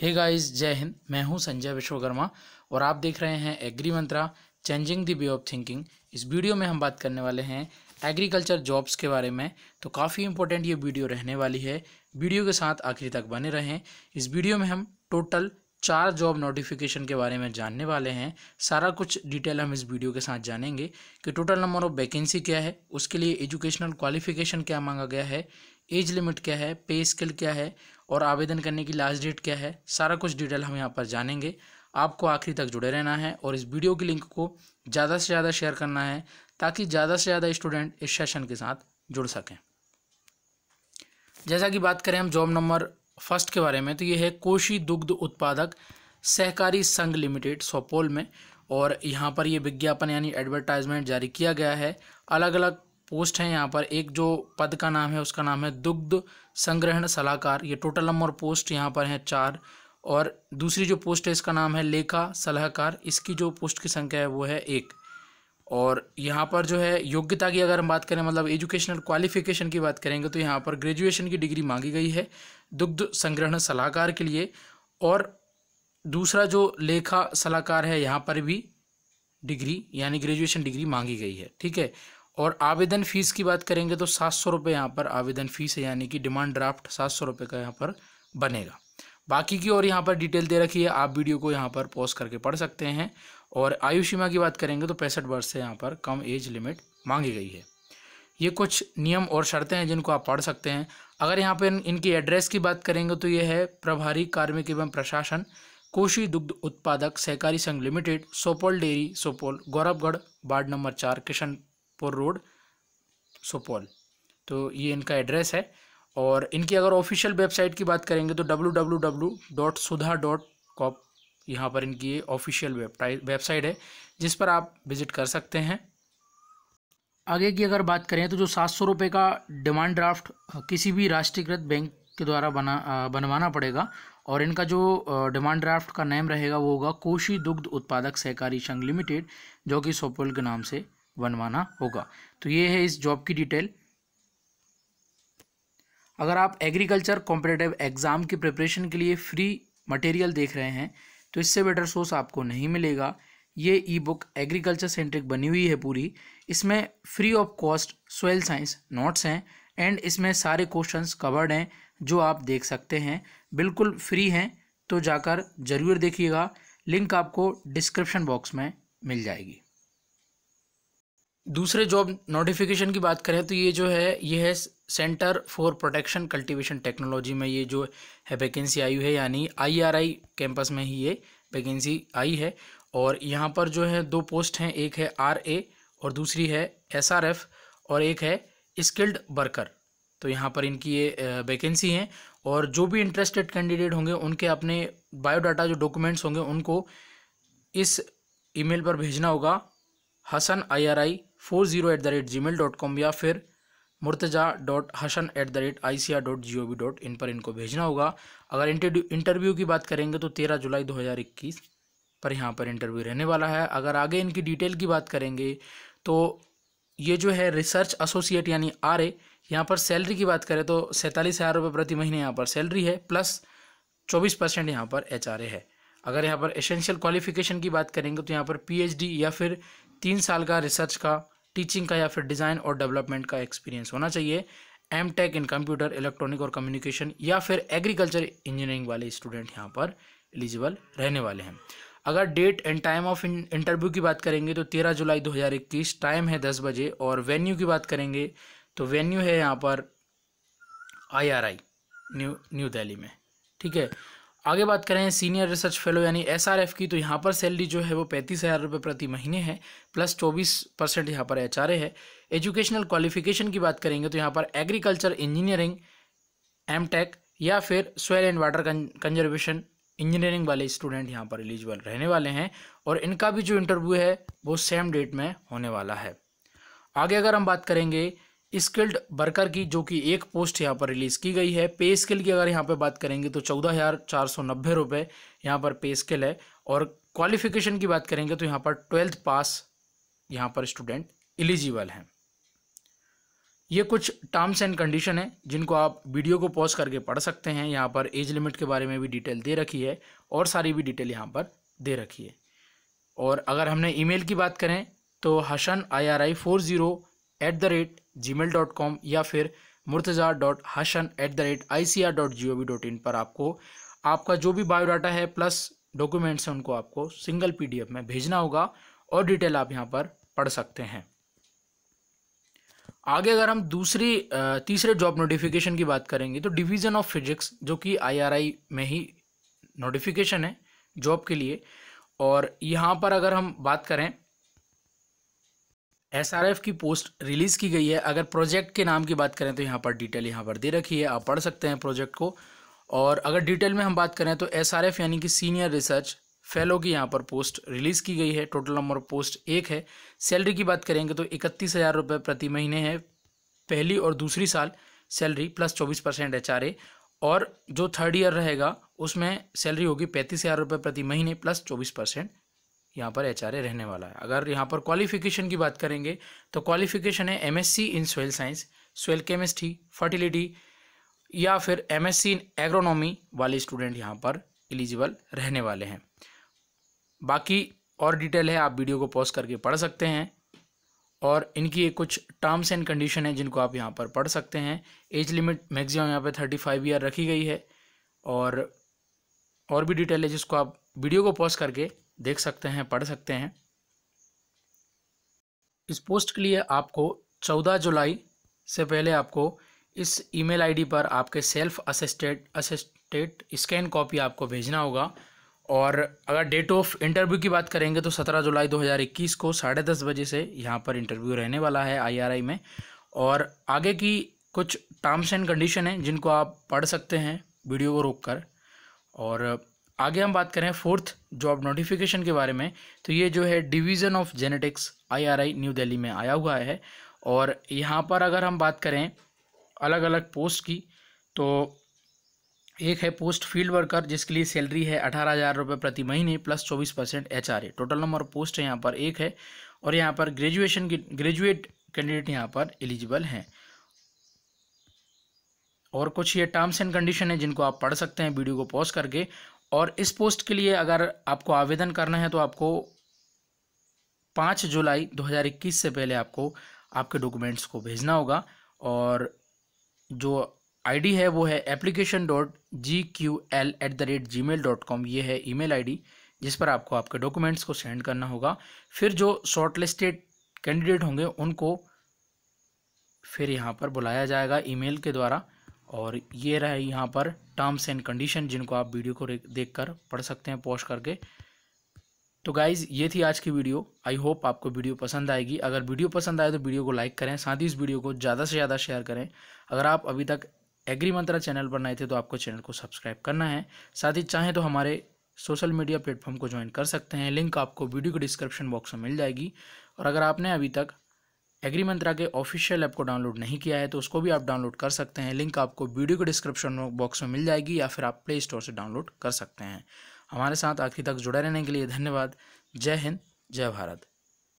hey guys जय हिंद मैं हूं संजय विश्वकर्मा और आप देख रहे हैं agri mantra changing the way of thinking इस वीडियो में हम बात करने वाले हैं एग्रीकल्चर जॉब्स के बारे में तो काफ़ी इंपॉर्टेंट ये वीडियो रहने वाली है वीडियो के साथ आखिरी तक बने रहें इस वीडियो में हम टोटल चार जॉब नोटिफिकेशन के बारे में जानने वाले हैं सारा कुछ डिटेल हम इस वीडियो के साथ जानेंगे कि टोटल नंबर ऑफ वैकेंसी क्या है उसके लिए एजुकेशनल क्वालिफिकेशन क्या मांगा गया है एज लिमिट क्या है पे स्किल क्या है और आवेदन करने की लास्ट डेट क्या है सारा कुछ डिटेल हम यहाँ पर जानेंगे आपको आखिरी तक जुड़े रहना है और इस वीडियो की लिंक को ज़्यादा से ज़्यादा शेयर करना है ताकि ज़्यादा से ज़्यादा स्टूडेंट इस सेशन के साथ जुड़ सकें जैसा कि बात करें हम जॉब नंबर फर्स्ट के बारे में तो ये है कोशी दुग्ध उत्पादक सहकारी संघ लिमिटेड सोपोल में और यहाँ पर ये विज्ञापन यानी एडवर्टाइजमेंट जारी किया गया है अलग अलग पोस्ट है यहाँ पर एक जो पद का नाम है उसका नाम है दुग्ध संग्रहण सलाहकार ये टोटल नंबर पोस्ट यहाँ पर हैं चार और दूसरी जो पोस्ट है इसका नाम है लेखा सलाहकार इसकी जो पोस्ट की संख्या है वो है एक और यहाँ पर जो है योग्यता की अगर हम बात करें मतलब एजुकेशनल क्वालिफिकेशन की बात करेंगे तो यहाँ पर ग्रेजुएशन की डिग्री मांगी गई है दुग्ध संग्रहण सलाहकार के लिए और दूसरा जो लेखा सलाहकार है यहाँ पर भी डिग्री यानी ग्रेजुएशन डिग्री मांगी गई है ठीक है और आवेदन फ़ीस की बात करेंगे तो सात सौ रुपये यहाँ पर आवेदन फ़ीस है यानी कि डिमांड ड्राफ्ट सात सौ रुपये का यहाँ पर बनेगा बाकी की और यहाँ पर डिटेल दे रखी है आप वीडियो को यहाँ पर पॉज करके पढ़ सकते हैं और आयु सीमा की बात करेंगे तो पैंसठ वर्ष से यहाँ पर कम एज लिमिट मांगी गई है ये कुछ नियम और शर्तें हैं जिनको आप पढ़ सकते हैं अगर यहाँ पर इनकी एड्रेस की बात करेंगे तो ये है प्रभारी कार्मिक एवं प्रशासन कोशी दुग्ध उत्पादक सहकारी संघ limited Supaul dairy Supaul Gauravgarh ward number चार किशन पर रोड सुपौल तो ये इनका एड्रेस है और इनकी अगर ऑफिशियल वेबसाइट की बात करेंगे तो W W W dot Sudha dot coop यहाँ पर इनकी ऑफिशियल वेबसाइट है जिस पर आप विज़िट कर सकते हैं आगे की अगर बात करें तो जो सात सौ रुपये का डिमांड ड्राफ्ट किसी भी राष्ट्रीयकृत बैंक के द्वारा बना बनवाना पड़ेगा और इनका जो डिमांड ड्राफ्ट का नेम रहेगा वो होगा कोशी दुग्ध उत्पादक सहकारी संघ लिमिटेड जो कि सोपोल के नाम से बनवाना होगा तो ये है इस जॉब की डिटेल अगर आप एग्रीकल्चर कॉम्पिटेटिव एग्ज़ाम की प्रिपरेशन के लिए फ्री मटेरियल देख रहे हैं तो इससे बेटर सोर्स आपको नहीं मिलेगा ये ई बुक एग्रीकल्चर सेंट्रिक बनी हुई है पूरी इसमें free of cost soil science notes हैं एंड इसमें सारे क्वेश्चंस कवर्ड हैं जो आप देख सकते हैं बिल्कुल फ्री हैं तो जाकर ज़रूर देखिएगा लिंक आपको डिस्क्रिप्शन बॉक्स में मिल जाएगी दूसरे जॉब नोटिफिकेशन की बात करें तो ये जो है ये है centre for protection cultivation technology में ये जो है वैकेंसी आई है यानी आईआरआई कैंपस में ही ये वैकेंसी आई है और यहाँ पर जो है दो पोस्ट हैं एक है आर ए और दूसरी है एस आर एफ और एक है स्किल्ड वर्कर तो यहाँ पर इनकी ये वैकेंसी हैं और जो भी इंटरेस्टेड कैंडिडेट होंगे उनके अपने बायोडाटा जो डॉक्यूमेंट्स होंगे उनको इस ईमेल पर भेजना होगा Hasan I R I four zero at the rate G mail dot com या फिर Murtaza dot Hasan at the rate I C R dot G O V dot in पर इनको भेजना होगा अगर इंटरव्यू इंटरव्यू की बात करेंगे तो तेरह जुलाई दो हज़ार इक्कीस पर यहाँ पर इंटरव्यू रहने वाला है अगर आगे इनकी डिटेल की बात करेंगे तो ये जो है रिसर्च एसोसिएट यानी आर ए यहाँ पर सैलरी की बात करें तो सैंतालीस हज़ार रुपये प्रति महीने यहाँ पर सैलरी है प्लस चौबीस परसेंट यहाँ पर एच आर ए है अगर यहाँ पर एसेंशियल क्वालिफिकेशन की बात करेंगे तो यहाँ पर पीएचडी या फिर तीन साल का रिसर्च का टीचिंग का या फिर डिज़ाइन और डेवलपमेंट का एक्सपीरियंस होना चाहिए M tech in computer electronic और कम्युनिकेशन या फिर एग्रीकल्चर इंजीनियरिंग वाले स्टूडेंट यहाँ पर एलिजिबल रहने वाले हैं अगर date and time of interview की बात करेंगे तो तेरह जुलाई 2021 टाइम है दस बजे और वेन्यू की बात करेंगे तो वेन्यू है यहाँ पर आई न्यू न्यू दिल्ली में ठीक है आगे बात करें सीनियर रिसर्च फेलो यानी एसआरएफ की तो यहाँ पर सैलरी जो है वो पैंतीस हज़ार रुपये प्रति महीने है प्लस चौबीस परसेंट यहाँ पर एच है एजुकेशनल क्वालिफिकेशन की बात करेंगे तो यहाँ पर एग्रीकल्चर इंजीनियरिंग एम टेक या फिर soil and water conservation engineering वाले स्टूडेंट यहाँ पर एलिजिबल रहने वाले हैं और इनका भी जो इंटरव्यू है वो सेम डेट में होने वाला है आगे अगर हम बात करेंगे स्किल्ड वर्कर की जो कि एक पोस्ट यहाँ पर रिलीज़ की गई है पे स्किल की अगर यहाँ पर बात करेंगे तो चौदह हज़ार चार सौ नब्बे रुपये यहाँ पर पे स्किल है और क्वालिफिकेशन की बात करेंगे तो यहाँ पर ट्वेल्थ पास यहाँ पर स्टूडेंट एलिजिबल हैं ये कुछ टर्म्स एंड कंडीशन है जिनको आप वीडियो को पॉज करके पढ़ सकते हैं यहाँ पर एज लिमिट के बारे में भी डिटेल दे रखी है और सारी भी डिटेल यहाँ पर दे रखी है और अगर हमने ईमेल की बात करें तो Hasan I R I four zero at the rate G mail dot com या फिर Murtaza dot Hasan at the rate I C R dot G O V dot in पर आपको आपका जो भी बायोडाटा है प्लस डॉक्यूमेंट्स हैं उनको आपको सिंगल पी डी एफ में भेजना होगा और डिटेल आप यहाँ पर पढ़ सकते हैं आगे अगर हम दूसरी तीसरे जॉब नोटिफिकेशन की बात करेंगे तो डिवीज़न ऑफ फिजिक्स जो कि आईआरआई में ही नोटिफिकेशन है जॉब के लिए और यहाँ पर अगर हम बात करें एसआरएफ की पोस्ट रिलीज़ की गई है अगर प्रोजेक्ट के नाम की बात करें तो यहाँ पर डिटेल यहाँ पर दे रखी है आप पढ़ सकते हैं प्रोजेक्ट को और अगर डिटेल में हम बात करें तो एसआरएफ यानी कि सीनियर रिसर्च फेलो की यहाँ पर पोस्ट रिलीज़ की गई है टोटल नंबर पोस्ट एक है सैलरी की बात करेंगे तो इकतीस हज़ार रुपये प्रति महीने है पहली और दूसरी साल सैलरी प्लस चौबीस परसेंट एच और जो थर्ड ईयर रहेगा उसमें सैलरी होगी पैंतीस हज़ार रुपये प्रति महीने प्लस चौबीस परसेंट यहाँ पर एच रहने वाला है अगर यहाँ पर क्वालिफिकेशन की बात करेंगे तो क्वालिफिकेशन है M in soil science soil chemistry fertility या फिर एम इन एग्रोनॉमी वाले स्टूडेंट यहाँ पर एलिजिबल रहने वाले हैं बाकी और डिटेल है आप वीडियो को पॉज करके पढ़ सकते हैं और इनकी ये कुछ टर्म्स एंड कंडीशन है जिनको आप यहाँ पर पढ़ सकते हैं एज लिमिट मैक्सिमम यहाँ पर थर्टी फाइव ईयर रखी गई है और और भी डिटेल है जिसको आप वीडियो को पॉज करके देख सकते हैं पढ़ सकते हैं इस पोस्ट के लिए आपको 14 जुलाई से पहले आपको इस ईमेल आईडी पर आपके self assisted assisted scan copy आपको भेजना होगा और अगर डेट ऑफ इंटरव्यू की बात करेंगे तो 17 जुलाई 2021 को साढ़े दस बजे से यहाँ पर इंटरव्यू रहने वाला है आईआरआई में और आगे की कुछ टर्म्स एंड कंडीशन हैं जिनको आप पढ़ सकते हैं वीडियो को रोक कर और आगे हम बात करें फोर्थ जॉब नोटिफिकेशन के बारे में तो ये जो है division of genetics IRI new Delhi में आया हुआ है और यहाँ पर अगर हम बात करें अलग अलग पोस्ट की तो एक है पोस्ट फील्ड वर्कर जिसके लिए सैलरी है अठारह हज़ार रुपये प्रति महीने प्लस चौबीस percent H total number post है यहाँ पर एक है और यहाँ पर ग्रेजुएशन की ग्रेजुएट कैंडिडेट यहाँ पर एलिजिबल हैं और कुछ ये टर्म्स एंड कंडीशन है जिनको आप पढ़ सकते हैं वीडियो को पॉज करके और इस पोस्ट के लिए अगर आपको आवेदन करना है तो आपको पाँच जुलाई 2021 से पहले आपको आपके डॉक्यूमेंट्स को भेजना होगा और जो आईडी है वो है application dot G Q L at the rate G mail dot com ये है ईमेल आईडी जिस पर आपको आपके डॉक्यूमेंट्स को सेंड करना होगा फिर जो शॉर्टलिस्टेड कैंडिडेट होंगे उनको फिर यहाँ पर बुलाया जाएगा ईमेल के द्वारा और ये रहे यहाँ पर टर्म्स एंड कंडीशन जिनको आप वीडियो को देख कर पढ़ सकते हैं पॉज करके तो गाइज़ ये थी आज की वीडियो आई होप आपको वीडियो पसंद आएगी अगर वीडियो पसंद आए तो वीडियो को लाइक करें साथ ही इस वीडियो को ज़्यादा से ज़्यादा शेयर करें अगर आप अभी तक एग्री मंत्रा चैनल पर नए थे तो आपको चैनल को सब्सक्राइब करना है साथ ही चाहें तो हमारे सोशल मीडिया प्लेटफॉर्म को ज्वाइन कर सकते हैं लिंक आपको वीडियो के डिस्क्रिप्शन बॉक्स में मिल जाएगी और अगर आपने अभी तक एग्री मंत्रा के ऑफिशियल ऐप को डाउनलोड नहीं किया है तो उसको भी आप डाउनलोड कर सकते हैं लिंक आपको वीडियो के डिस्क्रिप्शन बॉक्स में मिल जाएगी या फिर आप प्ले स्टोर से डाउनलोड कर सकते हैं हमारे साथ आखिरी तक जुड़े रहने के लिए धन्यवाद जय हिंद जय भारत